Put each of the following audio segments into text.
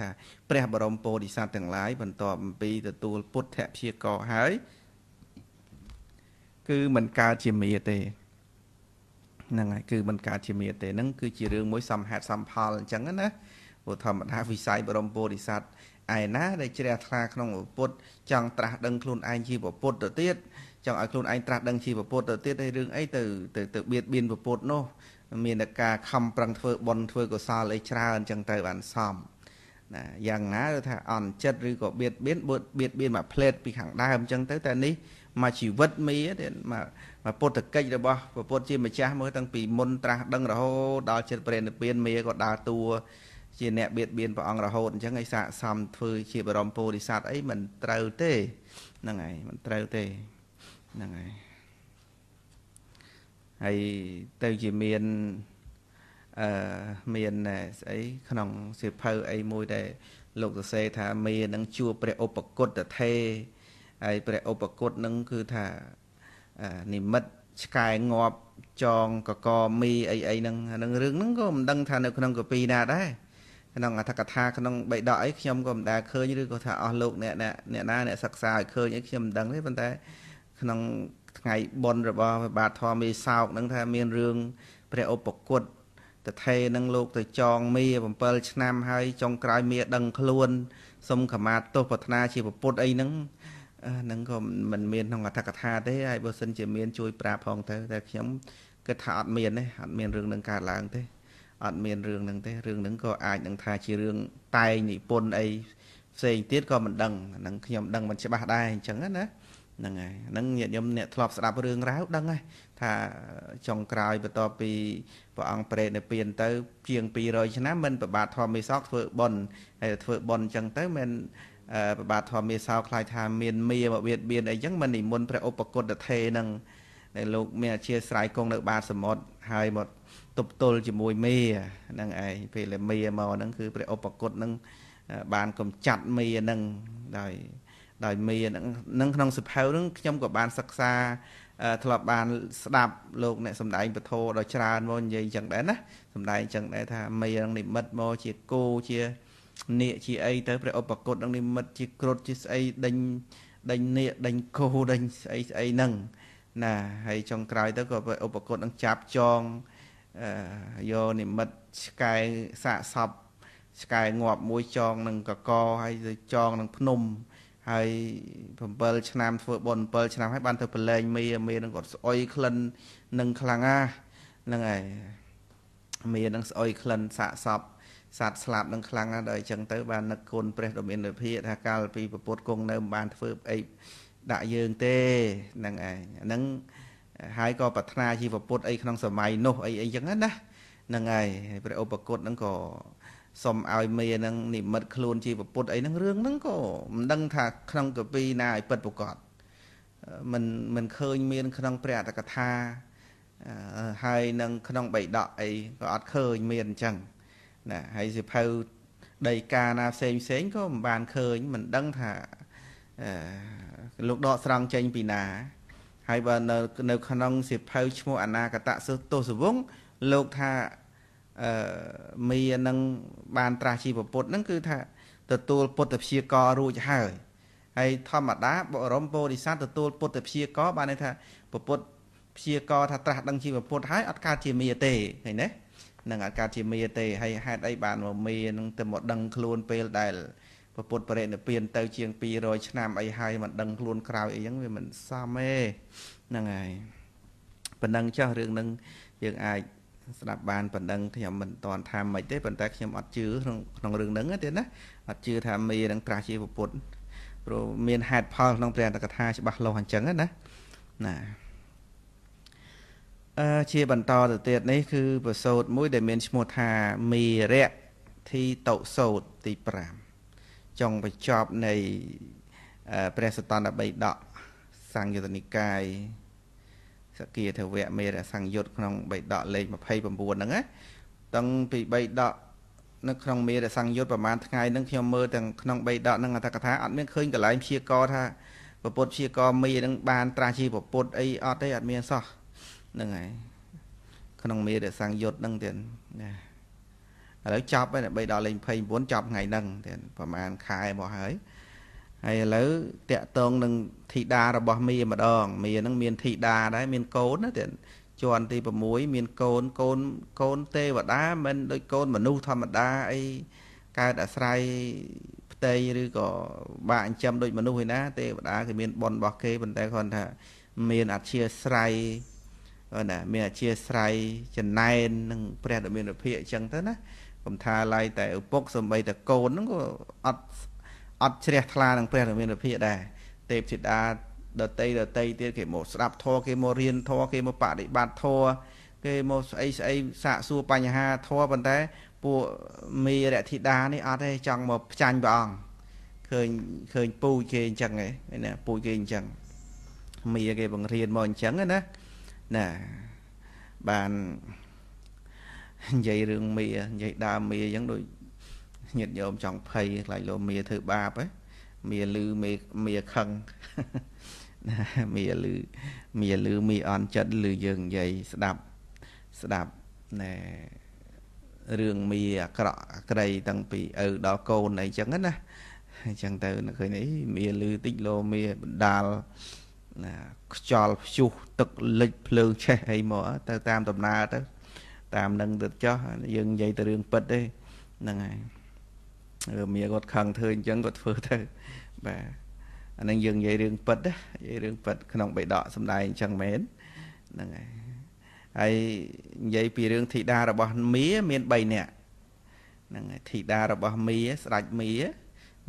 ថាព្រះបរមពោធិសត្វទាំងឡាយបន្ទាប់អំពីទទួលពុទ្ធព្យាករហើយគឺមិនកើតជាមាទេហ្នឹងហើយគឺមិនកើតជាមាទេហ្នឹងគឺជារឿងមួយសំហេតុសំផលអញ្ចឹងណាព្រោះធម្មតាវិស័យបរមពោធិសត្វឯណាដែលជ្រះថ្លាក្នុងពុទ្ធចង់ត្រាស់ដឹងខ្លួនឯងជាពុទ្ធទៅទៀតចង់ឲ្យខ្លួនឯងត្រាស់ដឹងជាពុទ្ធទៅទៀតឯរឿងអីទៅទៅទៅបៀតបៀនពុទ្ធនោះ មានតែការខំប្រឹងធ្វើបន់ធ្វើកុសលអីច្រើនអញ្ចឹងទៅបានសមណាយ៉ាងណាឬថាអន់ចិត្តឬក៏បៀតបៀនបៀតបៀតបៀនមកផ្លេតពីខាងដើមអញ្ចឹងទៅតែនេះមកជីវិតមីទៀតមកមកពុទ្ធកិច្ចរបស់ពពុទ្ធជាម្ចាស់មើលតាំងពីមុនត្រាស់ដឹងរហូតដល់ចិត្តព្រះនិព្វានមីក៏ដើរតួជាអ្នកបៀតបៀនព្រះអង្គរហូតអញ្ចឹងឯសាកសមធ្វើជាបរមពោធិសត្វអីមិនត្រូវទេហ្នឹងហើយមិនត្រូវទេហ្នឹងហើយហើយទៅជាមានអឺមានស្អីក្នុងសៀវភៅអីមួយ ដែល លោកសរសេរថាមេនឹងជួបព្រះឧបគុតថេហើយព្រះឧបគុតនឹងគឺថានិមិត្តឆ្កែងាប់ចងកកមីអីអីហ្នឹងហ្នឹងរឿងហ្នឹងក៏មិនដឹងថានៅក្នុងកពីណាដែរក្នុងអធិកថាក្នុងបៃដកអីខ្ញុំក៏មិនដែលឃើញឬក៏ថាអស់លោកអ្នកអ្នកណាអ្នកសិក្សាឲ្យឃើញអីខ្ញុំមិនដឹងទេប៉ុន្តែក្នុងថ្ងៃបុណ្យរបស់ព្រះបាទធម៌មេសោកហ្នឹងថា មានរឿងព្រះឧបគុតតថេនឹងលោកទៅចងមា7ឆ្នាំហើយចុងក្រោយមាដឹងខ្លួនសុំខមាទោសប្រាថ្នាជាពុទ្ធអីហ្នឹងហ្នឹងក៏មិនមានក្នុងអធិកថាទេហើយបើសិនជាមានជួយប្រាប់ផងទៅតែខ្ញុំគិតថាអត់មានទេអត់មានរឿងនឹងកើតឡើងទេអត់មានរឿងនឹងទេរឿងនឹងក៏អាចនឹងថាជារឿងតែងនិពន្ធអីផ្សេងទៀតក៏មិនដឹងហ្នឹងខ្ញុំដឹងមិនច្បាស់ដែរអញ្ចឹងណាហ្នឹងហើយហ្នឹងញាតិញោមអ្នកធ្លាប់ស្ដាប់រឿងរ៉ាវដឹងហើយថាចុងក្រោយបន្ទាប់ពីព្រះអង្គប្រេតនៅពៀនទៅជាង200ឆ្នាំមិនប្របាទធម្មេសោកធ្វើបុណ្យហើយធ្វើបុណ្យអញ្ចឹងទៅមិនប្របាទធម្មេសោកខ្លាចថាមានមៀមកវៀតបៀនអីចឹងមិននិមន្តព្រះឧបគុតទេនឹងដែលលោកមានអធិស្ស្រ័យគង់នៅបាតសមុទ្រហើយមកទប់ទល់ជាមួយមៀហ្នឹងឯងពេលមៀមកហ្នឹងគឺព្រះឧបគុតហ្នឹងបានកំចាត់មៀហ្នឹងដោយដោយមាននឹងក្នុងសភៅនឹងខ្ញុំក៏បានសិក្សា ធ្លាប់បានស្ដាប់លោកអ្នកសំដែងពធដល់ច្រើនមកនិយាយអញ្ចឹងដែរណាសំដែងអញ្ចឹងដែរថាមេនឹងនិមិត្តមកជាគោជានាគជាអីទៅព្រះឧបគុតនឹង និមិត្តជាគ្រុឌជាស្អីដេញដេញនាគដេញគោដេញស្អីស្អីហ្នឹងណាហើយចុងក្រោយទៅក៏ព្រះឧបគុតនឹងចាប់ចងយកនិមិត្តឆ្កែសាកសពឆ្កែងាប់មួយចងនឹងកកហើយទៅចងនឹងភ្នំហើយ7ឆ្នាំធ្វើបន7ឆ្នាំហើយបានទៅប្រឡែងមីមីនឹងគាត់ស្អុយក្លិននឹងខ្លាំងណាស់ហ្នឹងហើយមីនឹងស្អុយក្លិនសាកសពសត្វស្លាប់នឹងខ្លាំងណាស់ដល់អញ្ចឹងទៅ បាននឹកគុណព្រះដ៏មានលភៈថាកាលពីពពុតគង់នៅមិនបានធ្វើអីដាក់យើងទេហ្នឹងឯងហ្នឹងហើយក៏ប្រាថ្នាជីវពុទ្ធអីក្នុងសម័យនោះអីអីចឹងណាហ្នឹងហើយព្រះឧបគុតហ្នឹងក៏សុំឲ្យមេនឹងនិមិត្តខ្លួនជាពុទ្ធអីហ្នឹងរឿងហ្នឹងក៏មិនដឹងថាក្នុងកពីណាឲ្យពិតប្រកបមិនមិនឃើញមានក្នុងព្រះអតកថាហើយនឹងក្នុងបៃដកអីក៏អត់ឃើញមានអញ្ចឹងណាហើយសិភៅដីកាណាផ្សេងផ្សេងក៏មិនបានឃើញ មិនដឹងថាលោកដកស្រង់ចេញពីណាហើយបើនៅនៅក្នុងសិភៅឈ្មោះអនាគតសុទោសវងលោកថាអឺមីនឹងបានត្រាស់ជីវពុទ្ធនឹងគឺថាទទួលពុទ្ធព្យាកររួចហើយហើយ ធម្មតាបរមពោធិសត្វទទួលពុទ្ធព្យាករបានន័យថាពុទ្ធព្យាករថាត្រាស់ដឹងជីវពុទ្ធហើយអត់កើតជាមីទេឃើញទេនឹងអត់កើតជាមីទេហើយហេតុអីបានមកមីនឹងទៅមកដឹងខ្លួនពេលដែល ពុទ្ធបរិនិព្វានទៅ ជាង200ឆ្នាំអីហើយមិនដឹងខ្លួនក្រោយអីហ្នឹងវាមិនសមទេហ្នឹងហើយប៉ុណ្ណឹងចោះរឿងហ្នឹងយើងអាចស្ដាប់បានប៉ុណ្្នឹងខ្ញុំមិនទាន់ថាម៉េចទេប៉ុន្តែខ្ញុំអត់ជឿក្នុងក្នុងរឿងហ្នឹងទេណាអត់ជឿថាមេនឹងត្រាស់ជាពុទ្ធព្រោះមានហេតុផលក្នុងព្រះអន្តកថាច្បាស់លាស់អញ្ចឹងណាណាអឺជាបន្តទៅទៀតនេះគឺប្រសូតមួយដែលមានឈ្មោះថាមេរៈធីតុសោតទី5ចុងបញ្ចប់នៃព្រះសតនបៃដកសង្យុត្តនិកាយសក្គាធវៈមេរសង្យុត្តក្នុងបៃដកលេខ29ហ្នឹងណាតាំងពីបៃដកនៅក្នុងមេរសង្យុត្តប្រហែលថ្ងៃហ្នឹងខ្ញុំមើលទាំងក្នុងបៃដកហ្នឹងអត្ថកថាអត់មានឃើញកន្លែងព្យាករថាពពុទ្ធព្យាករមេហ្នឹងបានត្រាស់ជាពពុទ្ធអីអត់ទេអត់មានសោះហ្នឹងហើយក្នុងមេរសង្យុត្តហ្នឹងទៀតណាឥឡូវចប់ហើយ3ដល់លេខ29ចប់ថ្ងៃហ្នឹងទៀតប្រហែលខែមកហើយហើយឥឡូវតាក់តងនឹងធីតារបស់មីម្ដងមីហ្នឹងមានធីតាដែរមានកូនណាទៀតជាន់ទី6មានកូនកូនកូនទេវតាមិនដូចកូនមនុស្សធម្មតាអីកើតអាស្រ័យផ្ទៃឬក៏បាក់អញ្ចឹមដូចមនុស្សឯណា ទេវតាគេមានបនរបស់គេប៉ុន្តែគាត់ថា មានអធិស្រ័យណាមានអធិស្រ័យចំណែននឹងព្រះតមានរភិយអញ្ចឹងទៅណាកុំថាឡាយតែឪពុកសំបីតែកូនហ្នឹងក៏អត់អត់ជ្រះថ្លានឹងព្រះរាមាភិដែរទេពធីតាដតីដតីទៀតគេមកស្ដាប់ធម៌គេមករៀនធម៌គេមកបដិបត្តិធម៌គេមកស្អីស្អីសាកសួរបញ្ហាធម៌ប៉ុន្តែពួកមេរតិដានេះអត់ទេចង់មកផ្ចាញ់ព្រះអង្គឃើញឃើញពូជគេអញ្ចឹងឯណាពូជគេអញ្ចឹងមីគេបង្រៀនមកអញ្ចឹងណាណាបាននិយាយរឿងមីនិយាយដើមមីអញ្ចឹងដូចញាតញោមចង់ភ័យខ្លាចលោមាធ្វើបាបហ៎មាលឺមេមាខឹងណាមាលឺមាលឺមីអន់ចិត្តឬយើងនិយាយស្ដាប់ ស្ដាប់ណែរឿងមីអាក្រក់អាក្រៃតាំងពីឪដល់កូនអីចឹងណាអញ្ចឹងទៅឃើញអីមាលឺតិចលោមាបណ្ដាលណាខ្យល់ព្យុះទឹកលិចភ្លើងឆេះអីមកទៅតាមដំណើរទៅតាមនឹងទៅចោះយើងនិយាយទៅរឿងពិតទេហ្នឹងហើយមីគាត់ខឹងធ្វើអញ្ចឹងគាត់ធ្វើទៅបាទអានឹងយើងនិយាយរឿងពិតណានិយាយរឿងពិតក្នុងបេដកសំដែងអញ្ចឹងមែនហ្នឹងហើយហើយនិយាយពីរឿងធីតារបស់មីមាន3នាក់ហ្នឹងហើយធីតារបស់មីស្ដេចមី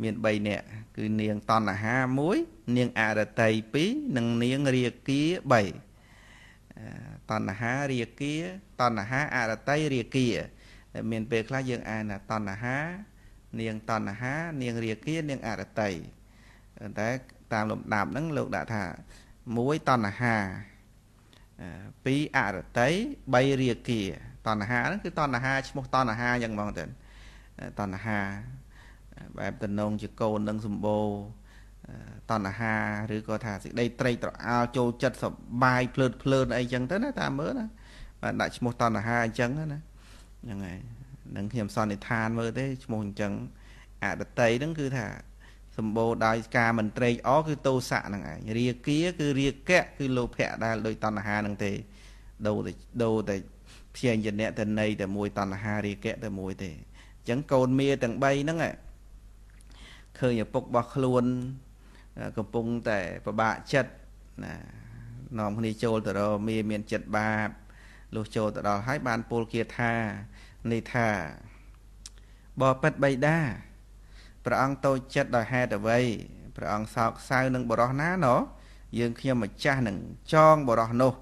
មាន3នាក់គឺនាងតណ្ហា1នាងអរតី2និងនាងរាគា3តណ្ហារាគាតណ្ហាអរតីរាគាមានពេលខ្លះយើងអានតណ្ហានាងតណ្ហា នាងរាគា នាងអរតីតែតាមលំដាប់ហ្នឹងលោកដាក់ថា1តណ្ហា2អរតី3រាគាតណ្ហាហ្នឹងគឺតណ្ហាឈ្មោះតណ្ហាយ៉ាងហ្មងទៅតណ្ហាបែបតំណងជាកូននឹងសម្បូរតណ្ហាឬក៏ថាសេចក្តីត្រេកត្រអាលចូលចិត្តសបាយភ្លើតភ្លើនអីចឹងទៅណាតាមមើលណាបាទដាក់ឈ្មោះតណ្ហាអញ្ចឹងណាហ្នឹងហើយនឹងខ្ញុំសន្និដ្ឋានមើលទេឈ្មោះអញ្ចឹងអដតីហ្នឹងគឺថាសម្បូរដោយការមិនត្រេកអរគឺទោសៈហ្នឹងឯងរាគាគឺរាគៈគឺលោភៈដែលដោយតណ្ហាហ្នឹងទេដូរតែដូរតែព្យញ្ជនៈទៅនៃ តែមួយតណ្ហារាគៈតែមួយទេអញ្ចឹងកូនមាទាំង3ហ្នឹងឃើញឪពុករបស់ខ្លួនកំពុងតែពិបាកចិត្តណានាំគ្នាចូលទៅរមាមានចិត្តបាបលុះចូលទៅដល់ហើយបានពលគាថានេះថាបបិទ្ធបៃតាព្រះអង្គតូចចិត្តដោយហេតុអ្វីព្រះអង្គសោកសៅនឹងបរោះណាណោយើងខ្ញុំម្ចាស់នឹងចង បរោះនោះ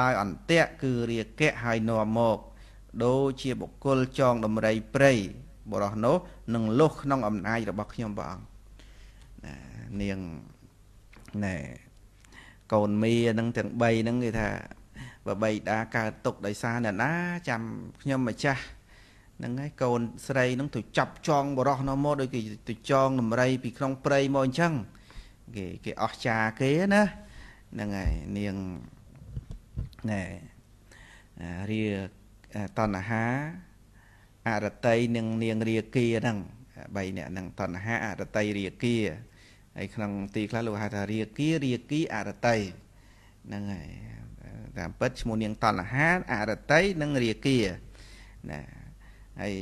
ដោយអន្តៈគឺរាគៈហើយនាំមក ដូចជាបុគ្គលចងដំរីព្រៃបរោះនោះនឹងលុះក្នុងអំណាចរបស់ខ្ញុំព្រះអង្គណានាងណែ កូនមីនឹងទាំង3នឹងគេថាបើបីតាកើតទុកដោយសារអ្នកណាចាំខ្ញុំម្ចាស់ហ្នឹងហើយកូនស្រីហ្នឹងទៅចាប់ចង បរោះនោះមកដូចគេទៅចងដំរីពីក្នុងព្រៃមកអញ្ចឹងគេគេអស់ចាគេណាហ្នឹងហើយនាងណែរាតណ្ហាអរតីនិងនាងរាគាហ្នឹង បីអ្នកហ្នឹងតណ្ហាអរតីរាគាហើយក្នុងទីខ្លះលោកហៅថារាគារាគីអរតីហ្នឹងហើយតាមពិតឈ្មោះនាងតណ្ហាអរតីនិងរាគាណាហើយ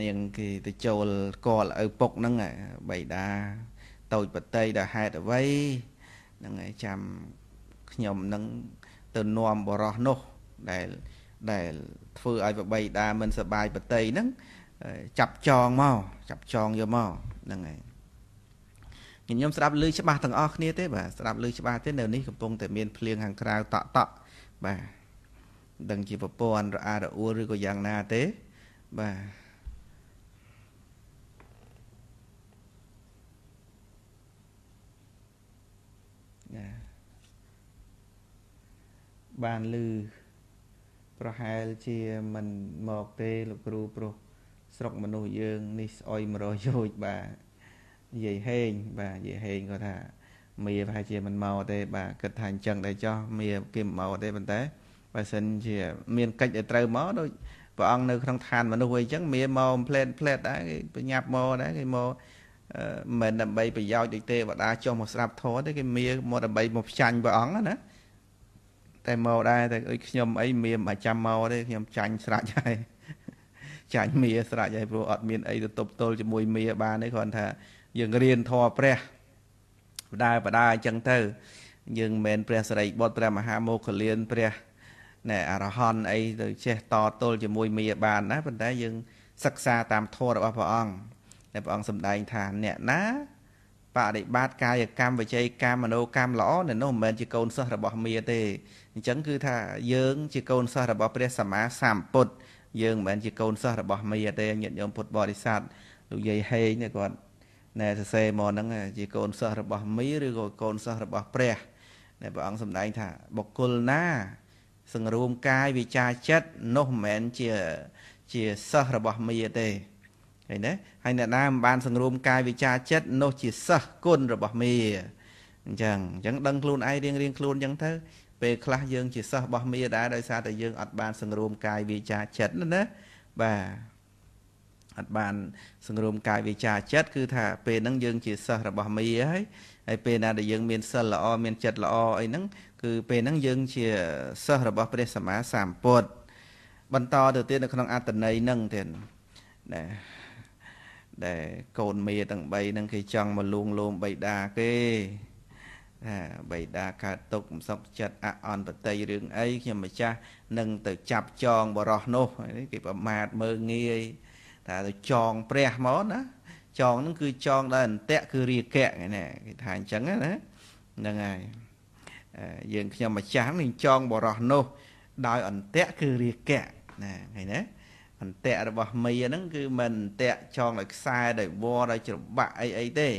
នាងគេទៅចូលកលឪពុកហ្នឹងបៃតាតូចបតីដល់ហេតុអ្វីហ្នឹងឯងចាំខ្ញុំហ្នឹងទៅនាំបរោះនោះ ដែលដែលធ្វើឲ្យប្របៃតាមិនសបាយបតីហ្នឹងចាប់ចងមកចាប់ចងយកមកហ្នឹងឯងខ្ញុំស្ដាប់ឮច្បាស់ទាំងអស់គ្នាទេបាទស្ដាប់ឮច្បាស់ទេនៅនេះកំពុងតែមានភ្លៀងខាងក្រៅតក់តក់បាទដឹងជាប្រព័ន្ធរអារអួលឬក៏យ៉ាងណាទេបាទណាបានលឺប្រហែលជាមិនមកទេលោកគ្រូព្រោះស្រុកមនុស្សយើង នេះស្អុយ100យោជបាទនិយាយហេង បាទនិយាយហេងគាត់ថាមីប្រហែលជាមិនមកទេបាទគិតថាអញ្ចឹងដែរចោះមីគេមិនមកទេប៉ុន្តែបើសិនជាមានកិច្ចឲ្យត្រូវមកដូចព្រះអង្គនៅក្នុងឋានមនុស្សវិញអញ្ចឹងមានមក complain plate ដែរគេបញ្ញាប់មកដែរគេមកមិនដើម្បីប្រយោជន៍ដូចទេវតាចុះមកស្ដាប់ធម៌ទេគេមានមកដើម្បីមកផ្ចាញ់ព្រះអង្គណាតែមកដែរតែដូចខ្ញុំអីមានមិនចាំមកទេខ្ញុំចាញ់ស្រាច់ហើយចាញ់មាស្រាច់ហើយព្រោះអត់មាន អីទៅទប់ទល់ជាមួយមាបានទេគ្រាន់ថាយើងរៀនធម៌ព្រះបដាបដាអញ្ចឹងទៅយើងមិនមែនព្រះសិរីបុត្រព្រះមហាមោគលានព្រះណែអរហន្តអីទៅចេះតទល់ជាមួយមីបានណាប៉ុន្តែយើងសិក្សាតាមធម៌របស់ព្រះអង្គដែលព្រះអង្គសម្ដែងថាអ្នកណាបដិបត្តិកាយកម្មវិជ័យកម្មមនោកម្មល្អនៅនោះមិនមែនជាកូនសិស្សរបស់មីទេអញ្ចឹងគឺថាយើង ជាកូនសិស្សរបស់ព្រះសម្មាសម្ពុទ្ធយើងមិនមែនជាកូនសិស្សរបស់មីទេញាតិញោមពុទ្ធបរិស័ទលោកយាយហេងនេះគាត់ណែសរសេរមកហ្នឹងជាកូនសិស្សរបស់មីឬក៏កូនសិស្សរបស់ព្រះដែលព្រះអង្គសម្ដែងថាបុគ្គលណាសង្រួមកាយវិចាចិត្តនោះមិនមែនជា ជាសិស្សរបស់មីទេឃើញទេហើយអ្នកណាមិនបាន សង្រួមកាយវិចាចិត្តនោះ ជាសិស្សគុណរបស់មីអញ្ចឹងអញ្ចឹងដឹងខ្លួនឯងរៀងរៀងខ្លួនអញ្ចឹងទៅពេលខ្លះយើងជាសិស្សរបស់មីដែរដោយសារតែយើង អត់បានសង្រួមកាយវិចាចិត្តណាបាទអត់បាន សង្រួមកាយវិចាចិត្តគឺថាពេលហ្នឹងយើងជាសិស្សរបស់មីហើយហើយពេលណាដែលយើង មានសិលល្អមានចិត្តល្អអីហ្នឹងគឺពេលហ្នឹងយើងជាសិស្សរបស់ព្រះសម្មាសម្ពុទ្ធបន្តទៅទៀតនៅក្នុងអត្តន័យហ្នឹងទៀតណាដែលកូនមេទាំង3ហ្នឹងគេចង់មកលួងលោមបៃតាគេថាបៃតាកើតទុកមិនសុខចិត្តអអន្តតីរឿងអីខ្ញុំម្ចាស់នឹងទៅចាប់ចងបរោះនោះ គេប្រមាថមើងងាយតែទៅចងព្រះមកណាចងហ្នឹងគឺចងដល់អន្តៈគឺរាគៈណាគេថាអញ្ចឹងណាហ្នឹងហើយយើងខ្ញុំម្ចាស់នឹងចងបរោះនោះដោយ អន្តៈគឺរាគៈណាឃើញទេអន្តៈរបស់មីហ្នឹងគឺមិនអន្តៈចងដោយខ្សែដោយវរដោយច្របាក់អីអីទេ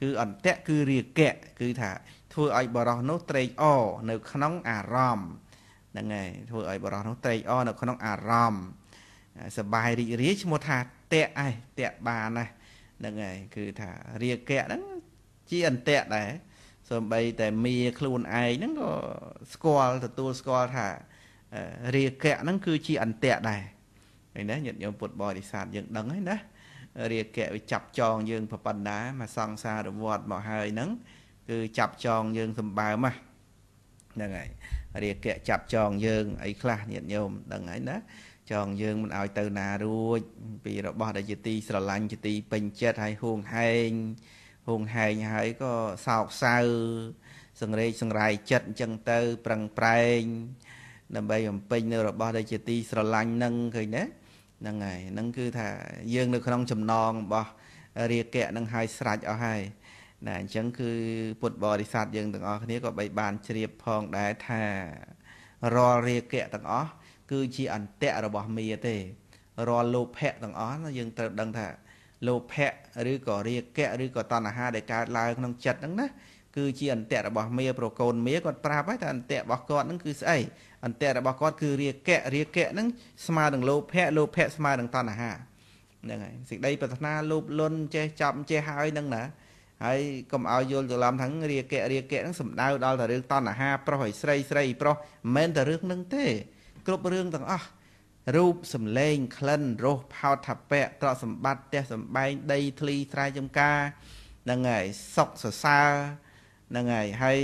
គឺអន្តៈគឺរាគៈគឺថាធ្វើឲ្យបរោះនោះត្រេកអរនៅក្នុងអារម្មណ៍ហ្នឹងហើយធ្វើឲ្យបរោះនោះត្រេកអរនៅក្នុង អារម្មណ៍សបាយរីករាយឈ្មោះថាតាក់ឯងតាក់បានណាហ្នឹងហើយគឺថារាគៈហ្នឹងជាអន្តៈដែរសូម្បីតែមីខ្លួនឯងហ្នឹងក៏ស្គាល់ទទួលស្គាល់ថារាគៈហ្នឹងគឺជាអន្តៈដែរហើយណាញាតិញោមពុទ្ធបរិស័ទយើងដឹងហើយណារាគៈវាចាប់ចងយើងប្របណ្ណាមកសង្សារវត្តមកហើយហ្នឹងគឺចាប់ចងយើងសម្បើមហ្នឹងហើយរាគៈចាប់ចងយើងអីខ្លះញាតិញោមដឹងហើយណាចងយើងមិនឲ្យទៅណារួច ពីរបស់ដែលជាទីស្រឡាញ់ជាទីពេញចិត្តហើយហួងហែងហួងហែងហើយក៏សោកសៅសង្រេចសង្រាយចិត្តអញ្ចឹងទៅប្រឹងប្រែងដើម្បីបំពេញនៅរបស់ ដែលជាទីស្រឡាញ់នឹងឃើញទេហ្នឹងហើយហ្នឹងគឺថាយើងនៅ ក្នុងចំណងរបស់រាគៈនឹងហើយស្រាច់អស់ហើយណាអញ្ចឹងគឺពុទ្ធបរិស័ទយើងទាំងអស់គ្នាក៏បីបានជ្រាបផងដែរថារាល់រាគៈទាំងអស់គឺជាអន្តៈរបស់មេទេរាល់លោភៈទាំងអស់យើងត្រូវដឹងថាលោភៈឬក៏រាគៈឬក៏តណ្ហាដែលកើតឡើងក្នុងចិត្តហ្នឹងណាគឺជាអន្តៈរបស់មេប្រកូនមេគាត់ប្រាប់ហើយថាអន្តៈរបស់គាត់ហ្នឹងគឺស្អីអន្តៈរបស់គាត់គឺរាគៈរាគៈហ្នឹងស្មើនឹងលោភៈលោភៈស្មើនឹងតណ្ហាហ្នឹងហើយសេចក្តីប្រាថ្នាលោភលន់ចេះចាប់ចេះហើយហ្នឹងណាហើយកុំឲ្យយល់ច្រឡំថារាគៈរាគៈហ្នឹងសំដៅដល់តែរឿងតណ្ហាប្រុសឲ្យស្រីស្រីប្រុសមិនមែនតែរឿងហ្នឹងទេគ្រប់រឿងទាំងអស់រូបសម្លេងក្លិនរសផោតថាពៈក្រក់សម្បត្តិផ្ទះសម្បែងដី ធ្លីស្រែចម្ការហ្នឹងហើយសុខសសើរហ្នឹងហើយហើយ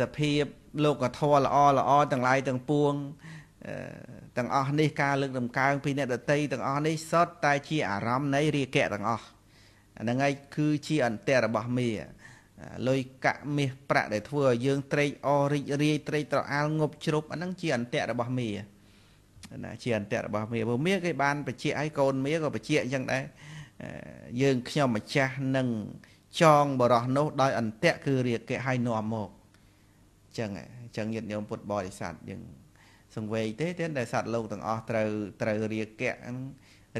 សភាពលោកធម៌ល្អល្អទាំងឡាយទាំងពួងទាំងអស់នេះការលើកដំកើងពីអ្នកដតីទាំងអស់នេះសុទ្ធតែជាអារម្មណ៍នៃ រាគៈទាំងអស់ហ្នឹងហើយគឺជាអន្តៈរបស់មាលុយកាក់មាសប្រាក់ដែលធ្វើឲ្យយើងត្រេកអររីករាយត្រេកត្រអាលងប់ជ្រប់អាហ្នឹងជាអន្តៈរបស់មាណាជាអន្តៈរបស់មាព្រោះមាគេបានបជាឲ្យកូនមាក៏បជាអញ្ចឹងដែរយើងខ្ញុំម្ចាស់នឹងចងបរោះនោះ ដោយ អន្តៈគឺរាគៈឲ្យនាំមកអញ្ចឹងអញ្ចឹងញាតិញោមពុទ្ធបរិស័ទយើង សង្វេគទេតែសត្វលោកទាំងអស់ត្រូវត្រូវរាគៈ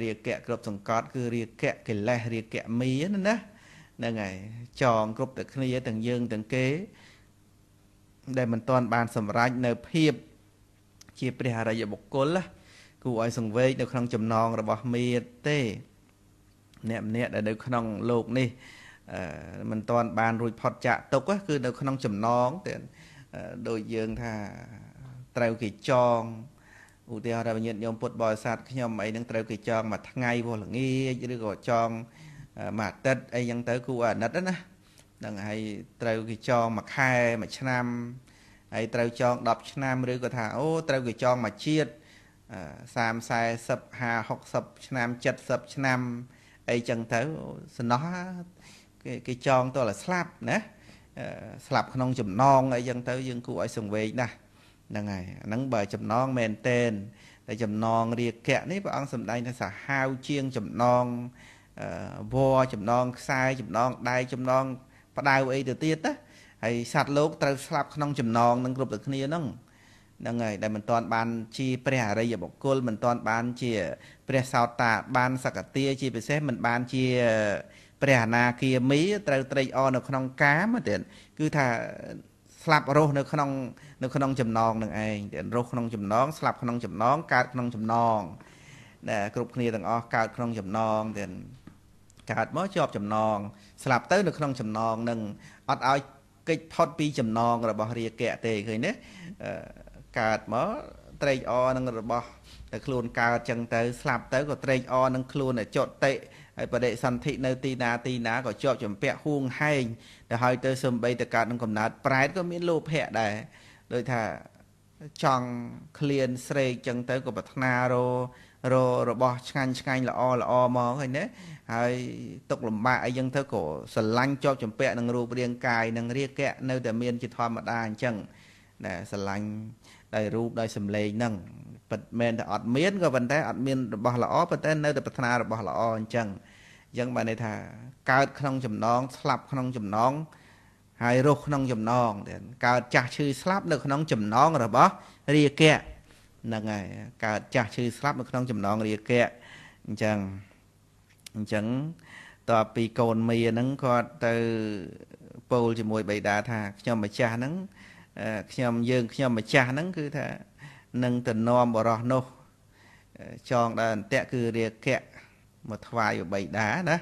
រាគៈគ្រប់សង្កត់ គឺរាគៈកិលេសរាគៈមីណាណាហ្នឹងហើយចង គ្រប់តែគ្នាទាំងយើងទាំងគេ ដែលមិនទាន់បានសម្រេចនៅភាពជាព្រះអរិយបុគ្គលគូឲ្យសង្វេគនៅក្នុងចំណងរបស់មេតទេអ្នកម្នាក់ដែលនៅក្នុងលោកនេះមិនទាន់បានរួចផុតចាកទុកគឺនៅក្នុងចំណងតែដូចយើងថាត្រូវគេចងឧទាហរណ៍ថាញាតិញោមពុទ្ធបរិស័ទខ្ញុំអីនឹងត្រូវគេចងមួយថ្ងៃពោះល្ងាចឬក៏ចងមួយអាទិត្យអីចឹងទៅគួរអាណិតណានឹងហើយត្រូវគេចងមួយខែមួយឆ្នាំហើយត្រូវចង10ឆ្នាំឬក៏ថាអូត្រូវគេចងមួយជាតិ30 40 50 60ឆ្នាំ70ឆ្នាំអីចឹងទៅសំណោះគេគេចងតលស្លាប់ណាស្លាប់ក្នុងចំណងអីចឹងទៅ យើងគួរឲ្យសង្វេគណាស់ហ្នឹងហើយអាហ្នឹងបើចំណងមែនតែនតែចំណងរាគៈនេះព្រះអង្គសម្ដែងថាសាហាវជាងចំណងវ័រចំណងខ្សែចំណងដៃចំណង ផ្ដៅអីទៅទៀតណាហើយសត្វលោកត្រូវស្លាប់ក្នុងចំណងនឹងគ្រប់តែគ្នាហ្នឹងហ្នឹងហើយដែលមិនទាន់បាន ជា ព្រះអរិយបុគ្គលមិនទាន់បានជា ព្រះសោតតា បានសកតាជាពិសេសមិនបានជាព្រះអនាគាមី ត្រូវត្រេកអរនៅក្នុងកាមទៀតគឺថាស្លាប់រស់នៅក្នុង នៅក្នុងចំណងនឹងឯងទៀតរស់ក្នុងចំណងស្លាប់ក្នុងចំណងកើតក្នុងចំណងដែលគ្រប់គ្នាទាំងអស់កើតក្នុងចំណងទៀតកើតមកជាប់ចំណងស្លាប់ទៅនៅក្នុងចំណងនឹងអត់ឲ្យកិច្ចផុតពីចំណងរបស់ រាគៈទេឃើញទេកើតមកត្រេកអរនឹង របស់តែខ្លួនកើតចឹងទៅ ស្លាប់ទៅក៏ត្រេកអរនឹងខ្លួនចតតិហើយបដិសន្ធិនៅទីណាទីណាក៏ជាប់ចម្ពាក់ហួងហែងទៅហើយទៅសំបីទៅកើតនឹងកំណើតប្រែតក៏មានលោភៈដែរដូចថាចង់ឃ្លានស្រេកចឹងទៅក៏ប្រាថ្នារោររបស់ឆ្ងាញ់ឆ្ងាញ់ល្អល្អមកឃើញទេហើយទុកលំបាកអីយ៉ាងទៅក៏ស្រឡាញ់ជាប់ចម្ពាក់នឹងរូបរាងកាយនឹងរាគៈនៅតែមានជាធម្មតាអញ្ចឹងណាស្រឡាញ់ដោយរូបដោយសម្លេងហ្នឹងពិតមែនតែអត់មានក៏ប៉ុន្តែអត់មានរបស់ល្អប៉ុន្តែនៅតែប្រាថ្នារបស់ល្អអញ្ចឹងអញ្ចឹងបានន័យថាកើតក្នុងចំណងស្លាប់ក្នុងចំណងហើយរស់ក្នុងចំណងកើតចាស់ឈឺស្លាប់នៅក្នុងចំណងរបស់រាគៈហ្នឹងហើយកើតចាស់ឈឺស្លាប់នៅក្នុងចំណងរាគៈអញ្ចឹងអញ្ចឹងតបពីកូនមីហ្នឹងគាត់ទៅពោលជាមួយបិតាថា ខ្ញុំម្ចាស់ហ្នឹងខ្ញុំយើង ខ្ញុំម្ចាស់ហ្នឹងគឺថានឹងទៅនាំបរោះនោះចងដល់អន្តៈគឺរាគៈមកថ្វាយបិតាណា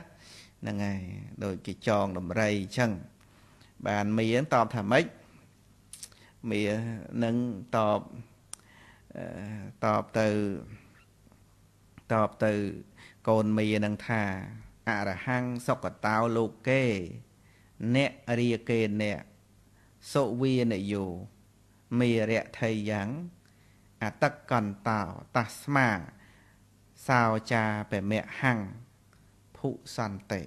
ហ្នឹងហើយដូចជាចងដំរីអញ្ចឹងបានមីហ្នឹងតបថាម៉េចមីនឹងតបតបទៅតបទៅកូនមីនឹងថាអរហੰសុគតោលោកគេអ្នករាគេអ្នកសុវីនយោមេរៈថៃយ៉ាងអតកន្តោតស្មា សោចាបមៈហੰភុសន្តិ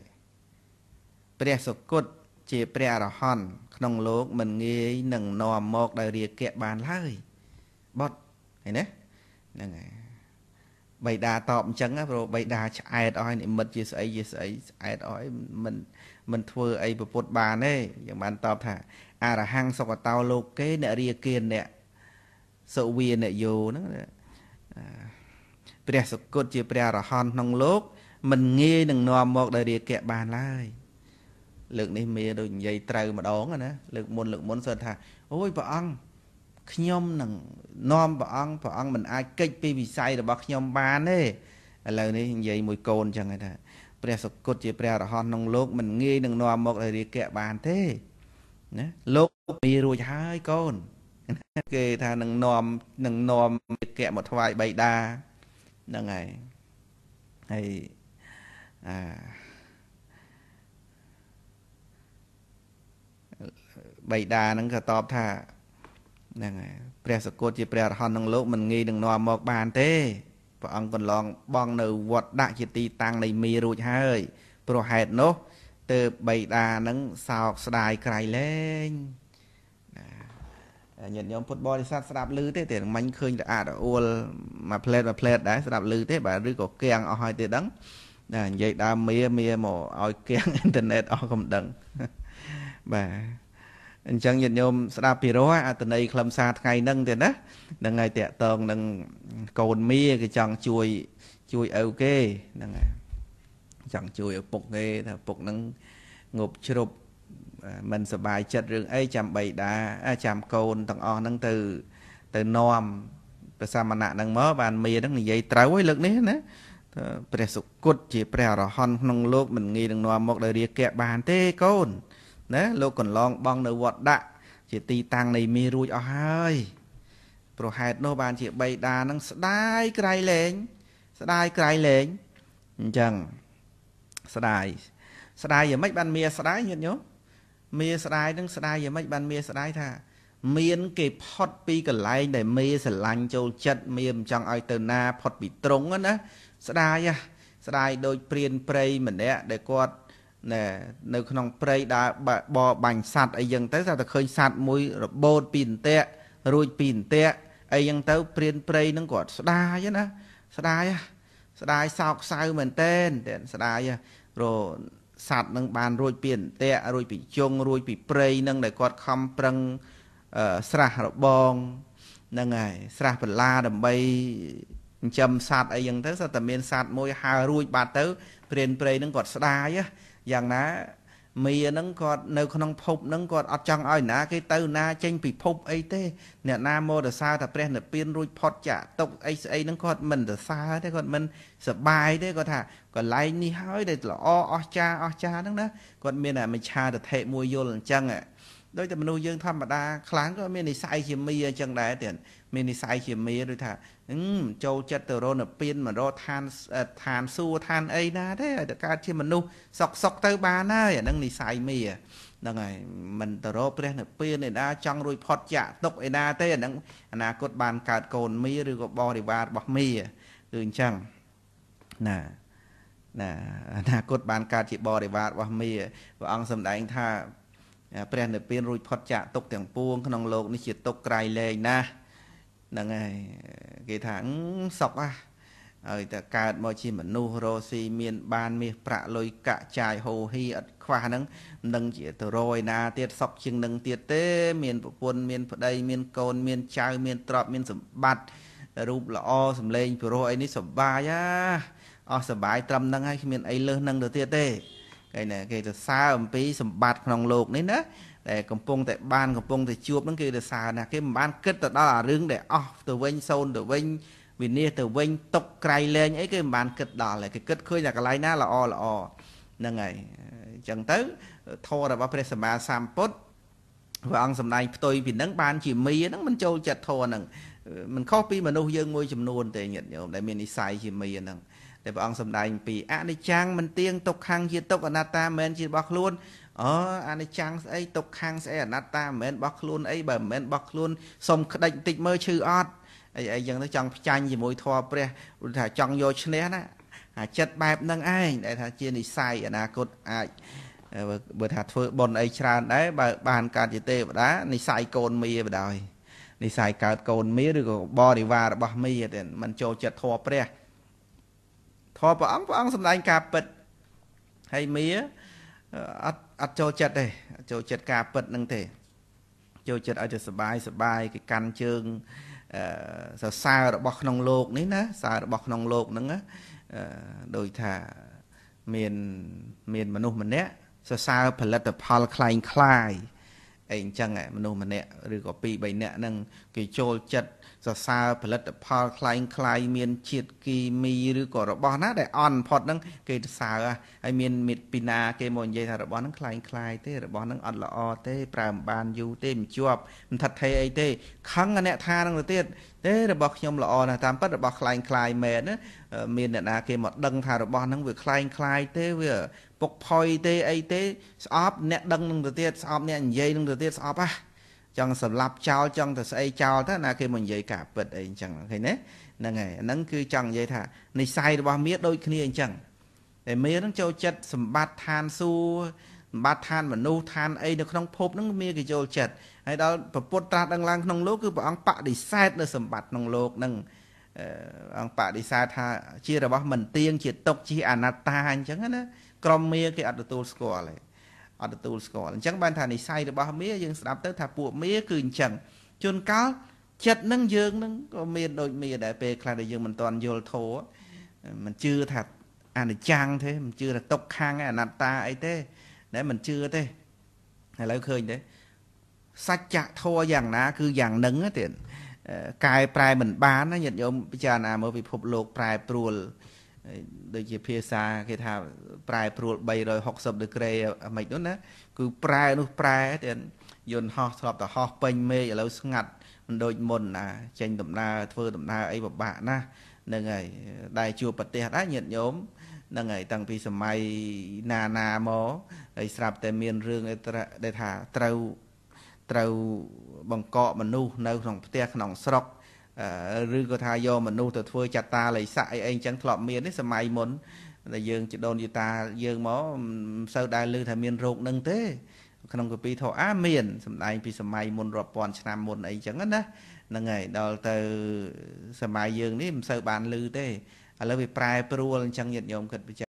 ព្រះសុគតជា ព្រះអរហន្តក្នុងលោកមិនងាយនឹងនាំមកដោយរាគៈបានឡើយបត់ហើយណាហ្នឹងហើយបៃតាតបអញ្ចឹងណាព្រោះបៃតាឆ្អែតអស់និមិត្តជាស្អីជាស្អីឆ្អែតអស់មិនមិនធ្វើអីប្រពុតបានទេយ៉ាងបានតបថាអរហង្គសុគតោលោកគេអ្នករាគានអ្នកសុវាអ្នកយោហ្នឹងព្រះសគុតជាព្រះអរហន្តក្នុងលោកមិនងាយនឹងនាំមកដល់រាគៈបានឡើយលើកនេះមេដូចនិយាយត្រូវម្ដងណាលើកមុនលើកមុនសួរថា អូយព្រះអង្គខ្ញុំនឹងនាំព្រះអង្គព្រះអង្គមិនអាចកិច្ចពីវិស័យរបស់ខ្ញុំបានទេឥឡូវនេះនិយាយមួយកូនអញ្ចឹងថាព្រះសកុតជាព្រះអរហន្តក្នុងលោក មិនងាយនឹងនាំមករាគៈបានទេណាលោកមានរួចហើយកូន គេថានឹងនាំនឹងនាំរាគៈមកថ្វាយបៃតាហ្នឹងហើយហើយអាបៃតាហ្នឹងក៏តបថាហ្នឹងហើយព្រះសកលជាព្រះអរហន្តក្នុងលោកមិនងាយនឹងនាំមកបានទេព្រះអង្គកន្លងបងនៅវត្តដាក់ជាទីតាំងនៃមីរួចហើយព្រោះហេតុនោះទើបបៃតានឹងសោកស្ដាយក្រៃលែងញាតិញោមពុទ្ធបរិស័ទស្ដាប់ឮទេតែមិញឃើញរអាក់រអួលមួយផ្លែតមួយផ្លែតដែរស្ដាប់ឮទេបាទឬក៏កៀងអស់ហើយទេដឹងណានិយាយដើមមាមាមកឲ្យកៀងអ៊ីនធឺណិតអស់កំដឹងបាទអញ្ចឹងញាតិញោមស្ដាប់ពីរោះអត្តន័យខ្លឹមសារថ្ងៃហ្នឹងទៀតណាហ្នឹងហើយតកតងនឹងកូនមីគេចង់ជួយជួយឪគេហ្នឹងហើយចង់ជួយឪពុកគេថាឪពុកហ្នឹងងប់ជ្រប់មិនសบายចិត្តរឿងអីចាំបីតាចាំកូនទាំងអស់ហ្នឹងទៅទៅនាំព្រះសមណៈហ្នឹងមកបានមេហ្នឹងនិយាយត្រូវហើយលើក នេះណាព្រះសុគតជា ព្រះអរហន្តក្នុងលោកមិនងាយនឹងនាំមកដោយរាគៈបានទេកូនណាលោកកន្លងបងនៅវត្តដាក់ជាទីតាំងនៃមីរួចអស់ហើយ ប្រហែលនោះបានជាបៃតានឹងស្ដាយក្រៃលែងស្ដាយក្រៃលែងអញ្ចឹងស្ដាយស្ដាយយ៉ាងម៉េចបានមីស្ដាយញាតិញោមមីស្ដាយនឹងស្ដាយយ៉ាងម៉េចបានមីស្ដាយថា មានគេផុតពីកន្លែងដែលមេស្រឡាញ់ចូលចិត្តមីមិនចង់ឲ្យទៅណាផុតពីត្រង់ណាស្ដាយស្ដាយដោយព្រានព្រៃម្នាក់ដែលគាត់ណែនៅក្នុងព្រៃដើរបបាញ់សัตว์អីចឹងទៅថាតែឃើញសัตว์មួយរបូតពីអន្ទាក់រួចពីអន្ទាក់អីចឹងទៅ ព្រានព្រៃនឹងគាត់ស្ដាយណាស្ដាយស្ដាយសោកសៅមែនតើស្ដាយរសัตว์នឹងបានរួចពីអន្ទាក់រួចពីជុងរួចពីព្រៃនឹងដែលគាត់ខំប្រឹងស្រះរបងហ្នឹងហើយស្រះបលាដើម្បីចិញ្ចឹមសัตว์អីចឹងទៅសត្វតែមានសัตว์មួយហើររួចបាត់ទៅ ព្រានព្រៃនឹងគាត់ស្ដាយយ៉ាងណាមីហ្នឹងគាត់នៅ ក្នុងភពហ្នឹងគាត់អត់ចង់ឲ្យណាគេទៅណាចេញពីភពអីទេអ្នកណាមករសារថាព្រះនិព្វានរួចផុតចាក់ទុកអីស្អីហ្នឹងគាត់មិនរសារទេគាត់មិនសបាយទេគាត់ថាកន្លែងនេះហើយដែលល្អអស្ចារអស្ចារហ្នឹងណាគាត់មានតែមច្ឆាទធិមួយយល់អញ្ចឹងដូចតែមនុស្សយើងធម្មតាខ្លាំងក៏មាននិស័យជាមីអញ្ចឹងដែរទៀតមាននិស័យជាមេដូចថាចូលចិត្តទៅរនពៀនមករកឋានឋានសួគ៌ឋានអីណាទេឲ្យតែកើតជាមនុស្សសុកសុកទៅបានហើយអានឹងនិស័យមេហ្នឹងហើយមិនទៅរកព្រះនិព្វានឯណាចង់រួចផុតចាក់ទុកឯណាទេអានឹងអនាគតបានកើតកូនមីឬក៏បរិវាររបស់មីគឺអញ្ចឹងណាណាអនាគតបានកើតជាបរិវាររបស់មីព្រះអង្គសម្ដែងថាព្រះនិព្វានរួចផុតចាកទុកទាំងពួងក្នុងលោកនេះជាទុកក្រៃលែងណាស់ហ្នឹងហើយគេថាសុកអាហើយតែកើតមកជាមនុស្សរស៊ីមាន បានមាសប្រាក់លុយកាក់ចាយហូហីឥតខ្វះហ្នឹងនឹងជាទៅរយណាទៀតសុកជាងនឹងទៀតទេមានប្រពន្ធមានប្តី មាន កូន មានចៅមានទ្រព្យមានសម្បត្តិរូបល្អសម្លេងព្រោះអីនេះសុបាយអាអស់សុបាយត្រឹមហ្នឹងហើយគ្មានអីលើសហ្នឹងទៅទៀតទេគេណែគេទៅសើអំពី សម្បត្តិក្នុងโลกនេះណាដែលកំពុងតែបានកំពុងតែជួបហ្នឹងគឺដោយសារណាគេមិនបានគិតទៅដល់អារឿងដែលអស់ទៅវិញសូន្យទៅវិញវិនិច្ឆ័យទៅវិញຕົកក្រៃលែងអីគេមិនបានគិតដល់គេគិតឃើញតែកន្លែងណាល្អល្អហ្នឹងហើយអញ្ចឹងទៅធម៌របស់ព្រះសម្មាសម្ពុទ្ធព្រះអង្គសម្ដែងផ្ទុយពីនឹងបានជាមីហ្នឹងមិនចូលចិត្តធម៌ហ្នឹងមិនខុសពីមនុស្សយើងមួយចំនួនទេញាតិញោមដែលមាននិស័យជាមីហ្នឹងតែព្រះអង្គសម្ដែងពីអនិច្ចំមិនទៀងទុក្ខំជាទុក្ខអនត្តាមិនជារបស់ខ្លួនអអានិច្ចំស្អីទុក្ខំស្អីអនត្តាមិនមែនរបស់ខ្លួនអីបើមិនមែនរបស់ខ្លួនសុំក្តិចបន្តិចមើលឈឺអត់អីអីយ៉ាងទៅចង់ផ្ចាញ់ជាមួយធម៌ព្រះថាចង់យកឈ្នះណាអាចិត្តបែបហ្នឹងឯងដែលថាជានិស័យអនាគតអាចបើថាធ្វើបន់អីច្រើនដែរបើបានកើតជាទេវតានិស័យកូនមីបណ្ដោយនិស័យកើតកូនមីឬក៏បរិវាររបស់មីទេมันចូលចិត្តធម៌ព្រះធម៌ព្រះអង្គព្រះអង្គសំដែងការពិតហើយមីអត់អត់ចូលចិត្តទេចូលចិត្តការពិតនឹងទេ ចូលចិត្តឲ្យទៅសបាយសបាយគេកាន់ជើងសរសើររបស់ក្នុងโลกនេះណាសើរបស់ក្នុងโลกហ្នឹងដូចថាមានមាន មនុស្សម្នាក់សរសើរផលិតផលคล้ายคล้ายអីអញ្ចឹងមនុស្សម្នាក់ឬក៏2 3នាក់ហ្នឹងគេចូលចិត្តសរសើរផលិតផលคล้ายคล้ายមានជាតិគីមីឬក៏របស់ណាដែលអន់ផុតហ្នឹងគេសរសើរហើយមានមិត្តពីណាគេមកនិយាយថារបស់ហ្នឹងคล้ายคล้ายទេរបស់ហ្នឹងអត់ល្អទេប្រើមិនបានយូរទេមិនជាប់មិនថិតថេរអីទេខឹងអ្នកថាហ្នឹងទៅទៀតទេរបស់ខ្ញុំល្អណាស់តាមពិតរបស់คล้ายคล้ายមែនមានអ្នកណាគេមកដឹងថារបស់ហ្នឹងវាคล้ายคล้ายទេវាពុកផុយទេអីទេស្អប់ អ្នកដឹងនឹងទៅទៀតស្អប់អ្នកនិយាយនឹងទៅទៀតស្អប់ហ่ะចង់សម្លាប់ចោលចង់ទៅស្អីចោលទៅណាគេមកនិយាយការពិតអីអញ្ចឹងឃើញទេហ្នឹងហើយអាហ្នឹងគឺចង់និយាយថានិស័យរបស់មារដូចគ្នាអញ្ចឹងតែមារហ្នឹងចូលចិត្តសម្បត្តិឋានសួគ៌សម្បត្តិឋានមនុស្សឋានអីនៅក្នុង ភពហ្នឹងមារគេចូលចិត្តហើយដល់ពុទ្ធត្រាស់ដឹងឡើងក្នុងលោកគឺព្រះអង្គបដិសេធនៅសម្បត្តិក្នុងលោកហ្នឹងអង្គបដិសេធថាជារបស់មិនទៀងជាទុកជាអនត្តាអញ្ចឹងណាក្រុមមាគេអត់ទទួលស្គាល់ទេអត់ទទួលស្គាល់អញ្ចឹងបានថានិស័យរបស់មាយើងស្ដាប់ទៅថា ពួកមាគឺអញ្ចឹងជួនកាលចិត្តនឹងយើងនឹងក៏មានដូចមាដែរពេលខ្លះដែលយើងមិនទាន់យល់ធម៌មិនជឿថាអនិច្ចំទេមិនជឿថាទុកខាំងអនត្តាអីទេតែមិនជឿទេឥឡូវឃើញទេសច្ចធម៌យ៉ាងណា គឺយ៉ាងនឹងទៀតកាយប្រែមិនបានណាញាតិញោមពិចារណាមើលពិភពលោកប្រែប្រួលដូចជាភាសាគេថាប្រែព្រួល360ដឺក្រេអាម៉េចនោះណា គឺប្រែ នោះប្រែទាំងយន្តហោះធ្លាប់តែហោះពេញមេឃឥឡូវស្ងាត់មិនដូចមុន ណា ចេញដំណើរធ្វើដំណើរអីពិបាកណាស់ហ្នឹងហើយដែលជួបប្រទេសដែរញាតិញោមហ្នឹងហើយតាំងពីសម័យណាណាមកហើយស្រាប់តែមានរឿងដែលថាត្រូវត្រូវបង្កកមនុស្សនៅក្នុងផ្ទះក្នុងស្រុកឬក៏ថាយកមនុស្សទៅធ្វើចតាលិស័កអីអីអញ្ចឹងធ្លាប់មាននេះសម័យមុនដែលយើងជីដូនជីតាយើងមកមិនសូវដែលឮថាមានរោគនឹងទេ ក្នុងកាពីធោអាមានសំដែង ពីសម័យមុនរាប់ពាន់ឆ្នាំមុនអីចឹងណាហ្នឹងហើយដល់ទៅសម័យយើងនេះមិនសូវបានឮទេឥឡូវវាប្រែប្រួលអញ្ចឹងញាតិញោមគិតពិចារ